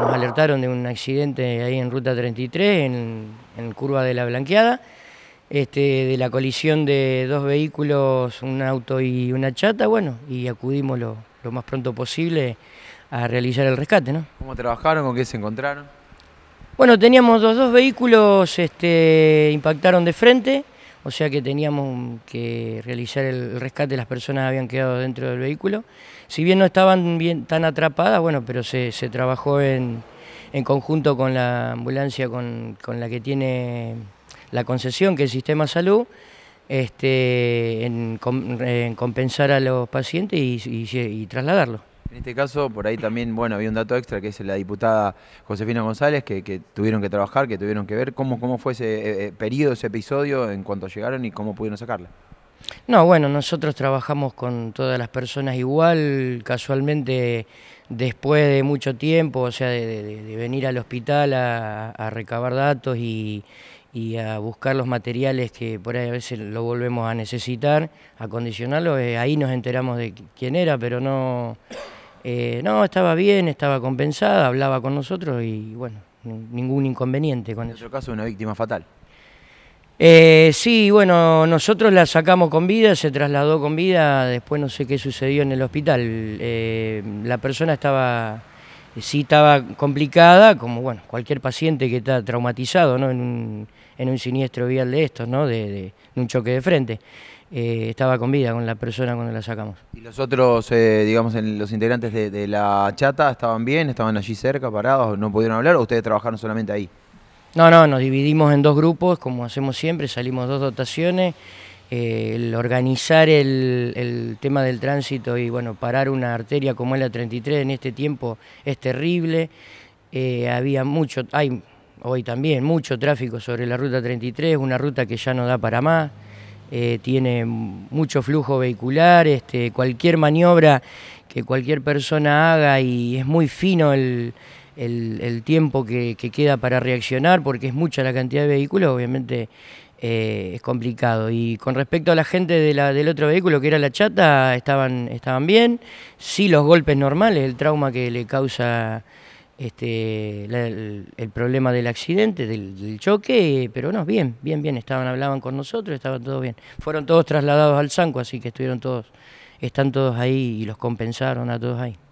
nos alertaron de un accidente ahí en Ruta 33, en, Curva de la Blanqueada, este, de la colisión de dos vehículos, un auto y una chata, bueno, y acudimos lo, más pronto posible a realizar el rescate, ¿no? ¿Cómo trabajaron? ¿Con qué se encontraron? Bueno, teníamos dos vehículos, este, impactaron de frente, o sea que teníamos que realizar el rescate, las personas habían quedado dentro del vehículo. Si bien no estaban bien, tan atrapadas, bueno, pero se, trabajó en, conjunto con la ambulancia con, la que tiene la concesión, que es el Sistema Salud, este, en, compensar a los pacientes y, y trasladarlos. En este caso, por ahí también, bueno, había un dato extra que es la diputada Josefina González, que, tuvieron que trabajar, que tuvieron que ver. ¿Cómo, cómo fue ese eh, eh, periodo, ese episodio, en cuanto llegaron y cómo pudieron sacarla? No, bueno, nosotros trabajamos con todas las personas igual, casualmente después de mucho tiempo, o sea, de, venir al hospital a, recabar datos y, a buscar los materiales que por ahí a veces lo volvemos a necesitar, a condicionarlo, eh, ahí nos enteramos de quién era, pero no, eh, no, estaba bien, estaba compensada, hablaba con nosotros y bueno, ningún inconveniente con en eso. En caso, una víctima fatal. Eh, sí, bueno, nosotros la sacamos con vida, se trasladó con vida, después no sé qué sucedió en el hospital. Eh, la persona estaba sí estaba complicada, como bueno, cualquier paciente que está traumatizado en, un, siniestro vial de estos, ¿no? de, un choque de frente. Eh, estaba con vida con la persona cuando la sacamos. ¿Y los otros, eh, digamos, los integrantes de, de, la chata estaban bien? ¿Estaban allí cerca, parados? ¿No pudieron hablar o ustedes trabajaron solamente ahí? No, no, nos dividimos en dos grupos, como hacemos siempre, salimos dos dotaciones el organizar el, tema del tránsito y bueno, parar una arteria como es la 33 en este tiempo es terrible. Eh, había mucho, hay hoy también mucho tráfico sobre la ruta 33, una ruta que ya no da para más. Eh, tiene mucho flujo vehicular, este, cualquier maniobra que cualquier persona haga y es muy fino el, tiempo que, que queda para reaccionar porque es mucha la cantidad de vehículos, obviamente eh, es complicado. Y con respecto a la gente de la, del otro vehículo, que era la chata, estaban, estaban bien. Sí, los golpes normales, el trauma que le causa este, el, problema del accidente, del, choque, pero no, bien, bien, bien. Estaban, hablaban con nosotros, estaban todos bien. Fueron todos trasladados al Sanco, así que estuvieron todos, están todos ahí y los compensaron a todos ahí.